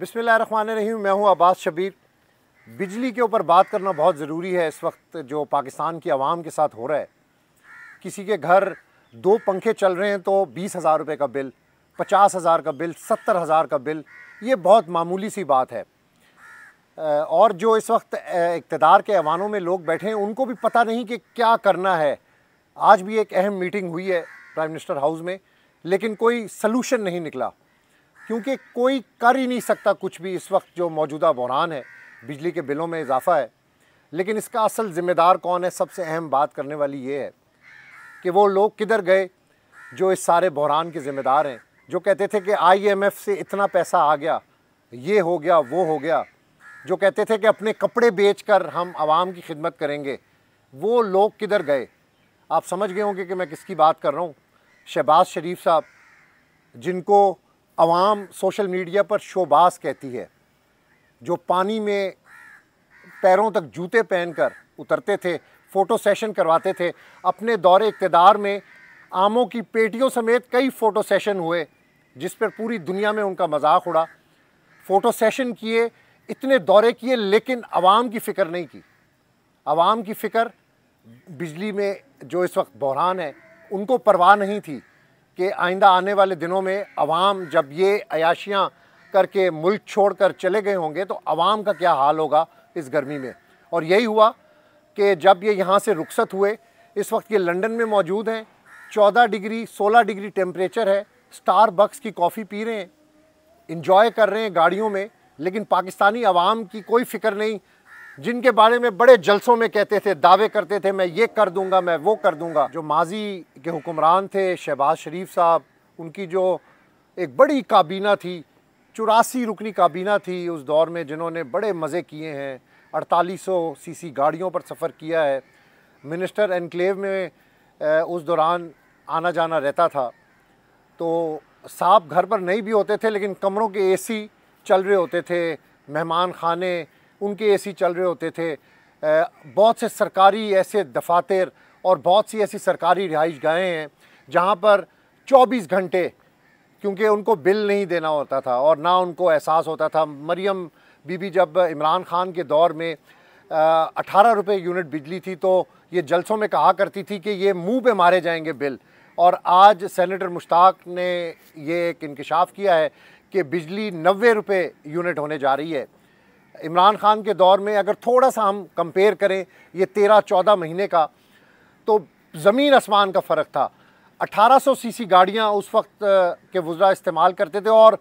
बिस्मिल रही मैं हूँ अब्बास शबीर बिजली के ऊपर बात करना बहुत ज़रूरी है इस वक्त जो पाकिस्तान की आवाम के साथ हो रहा है किसी के घर दो पंखे चल रहे हैं तो बीस हज़ार रुपये का बिल पचास हज़ार का बिल सत्तर हज़ार का बिल ये बहुत मामूली सी बात है और जो इस वक्त इकतदार के ऐवानों में लोग बैठे हैं उनको भी पता नहीं कि क्या करना है आज भी एक अहम मीटिंग हुई है प्राइम मिनिस्टर हाउस में लेकिन कोई सलूशन नहीं निकला क्योंकि कोई कर ही नहीं सकता कुछ भी इस वक्त जो मौजूदा बहरान है बिजली के बिलों में इजाफा है लेकिन इसका असल ज़िम्मेदार कौन है सबसे अहम बात करने वाली ये है कि वो लोग किधर गए जो इस सारे बहरान के ज़िम्मेदार हैं जो कहते थे कि आईएमएफ से इतना पैसा आ गया ये हो गया वो हो गया जो कहते थे कि अपने कपड़े कर हम आवाम की खिदमत करेंगे वो लोग किधर गए आप समझ गए होंगे कि मैं किसकी बात कर रहा हूँ शहबाज शरीफ साहब जिनको आवाम सोशल मीडिया पर शोबास कहती है जो पानी में पैरों तक जूते पहनकर उतरते थे फ़ोटो सेशन करवाते थे अपने दौरे इकतदार में आमों की पेटियों समेत कई फ़ोटो सेशन हुए जिस पर पूरी दुनिया में उनका मजाक उड़ा फ़ोटो सेशन किए इतने दौरे किए लेकिन आवाम की फ़िक्र नहीं की आवाम की फ़िक्र बिजली में जो इस वक्त बहरान है उनको परवाह नहीं थी कि आइंदा आने वाले दिनों में आवाम जब ये अयाशियाँ करके मुल्क छोड़ कर चले गए होंगे तो आवाम का क्या हाल होगा इस गर्मी में और यही हुआ कि जब ये यहाँ से रुखसत हुए इस वक्त ये लंदन में मौजूद हैं 14 डिग्री 16 डिग्री टेम्परेचर है स्टार बक्स की कॉफ़ी पी रहे हैं इंजॉय कर रहे हैं गाड़ियों में लेकिन पाकिस्तानी आवाम की कोई फ़िक्र नहीं जिनके बारे में बड़े जलसों में कहते थे दावे करते थे मैं ये कर दूंगा मैं वो कर दूंगा जो माजी के हुक्मरान थे शहबाज शरीफ साहब उनकी जो एक बड़ी काबीना थी चौरासी रुकनी काबीना थी उस दौर में जिन्होंने बड़े मज़े किए हैं अड़तालीस सौ सी गाड़ियों पर सफ़र किया है मिनिस्टर एनक्लेव में उस दौरान आना जाना रहता था तो साहब घर पर नहीं भी होते थे लेकिन कमरों के एसी चल रहे होते थे मेहमान खाने उनके एसी चल रहे होते थे बहुत से सरकारी ऐसे दफातर और बहुत सी ऐसी सरकारी रिहाइश गाहें हैं जहाँ पर 24 घंटे क्योंकि उनको बिल नहीं देना होता था और ना उनको एहसास होता था मरियम बीबी जब इमरान खान के दौर में अठारह रुपये यूनिट बिजली थी तो ये जलसों में कहा करती थी कि ये मुंह पे मारे जाएंगे बिल और आज सेनेटर मुश्ताक ने ये एक इंकशाफ किया है कि बिजली नबे रुपये यूनिट होने जा रही है इमरान खान के दौर में अगर थोड़ा सा हम कंपेयर करें ये तेरह चौदह महीने का तो ज़मीन आसमान का फ़र्क था 1800 सीसी गाड़ियाँ उस वक्त के वजरा इस्तेमाल करते थे और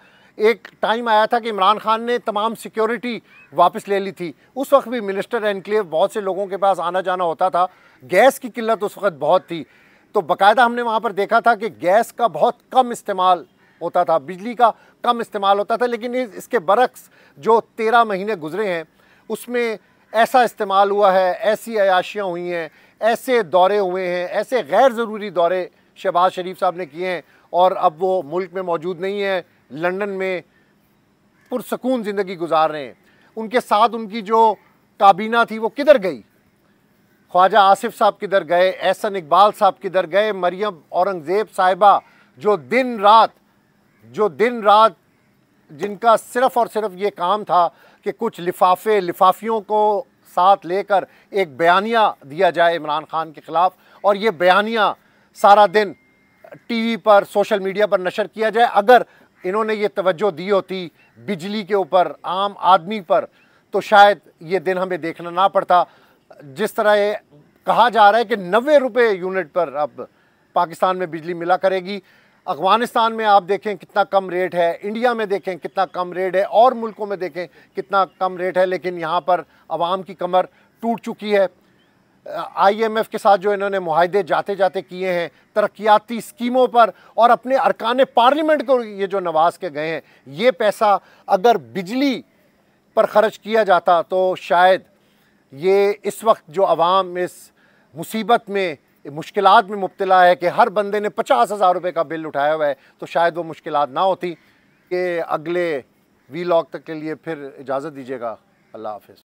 एक टाइम आया था कि इमरान खान ने तमाम सिक्योरिटी वापस ले ली थी उस वक्त भी मिनिस्टर एनक्लेव बहुत से लोगों के पास आना जाना होता था गैस की किल्लत उस वक्त बहुत थी तो बाकायदा हमने वहाँ पर देखा था कि गैस का बहुत कम इस्तेमाल होता था बिजली का कम इस्तेमाल होता था लेकिन इसके बरक्स जो तेरह महीने गुजरे हैं उसमें ऐसा इस्तेमाल हुआ है ऐसी अयाशियाँ हुई हैं ऐसे दौरे हुए हैं ऐसे गैर ज़रूरी दौरे शहबाज शरीफ साहब ने किए हैं और अब वो मुल्क में मौजूद नहीं है लंदन में पुरसकून ज़िंदगी गुजार रहे हैं उनके साथ उनकी जो काबीना थी वो किधर गई ख्वाजा आसिफ साहब किधर गए एहसन इकबाल साहब किधर गए मरियम औरंगज़ेब साहिबा जो दिन रात जो दिन रात जिनका सिर्फ और सिर्फ ये काम था कि कुछ लिफाफे लिफाफियों को साथ लेकर एक बयानिया दिया जाए इमरान खान के ख़िलाफ़ और ये बयानिया सारा दिन टीवी पर सोशल मीडिया पर नशर किया जाए अगर इन्होंने ये तवज्जो दी होती बिजली के ऊपर आम आदमी पर तो शायद ये दिन हमें देखना ना पड़ता जिस तरह ये कहा जा रहा है कि नबे रुपये यूनिट पर अब पाकिस्तान में बिजली मिला करेगी अफगानिस्तान में आप देखें कितना कम रेट है इंडिया में देखें कितना कम रेट है और मुल्कों में देखें कितना कम रेट है लेकिन यहाँ पर आवाम की कमर टूट चुकी है आईएमएफ के साथ जो इन्होंने माहदे जाते जाते किए हैं तरक्याती स्कीमों पर और अपने अरकान पार्लियामेंट को ये जो नवाज के गए हैं ये पैसा अगर बिजली पर ख़र्च किया जाता तो शायद ये इस वक्त जो आवाम इस मुसीबत में मुश्किल में मुबतला है कि हर बंदे ने पचास हज़ार रुपये का बिल उठाया हुआ है तो शायद वो मुश्किल ना होती कि अगले वी लॉग तक के लिए फिर इजाज़त दीजिएगा अल्लाह हाफ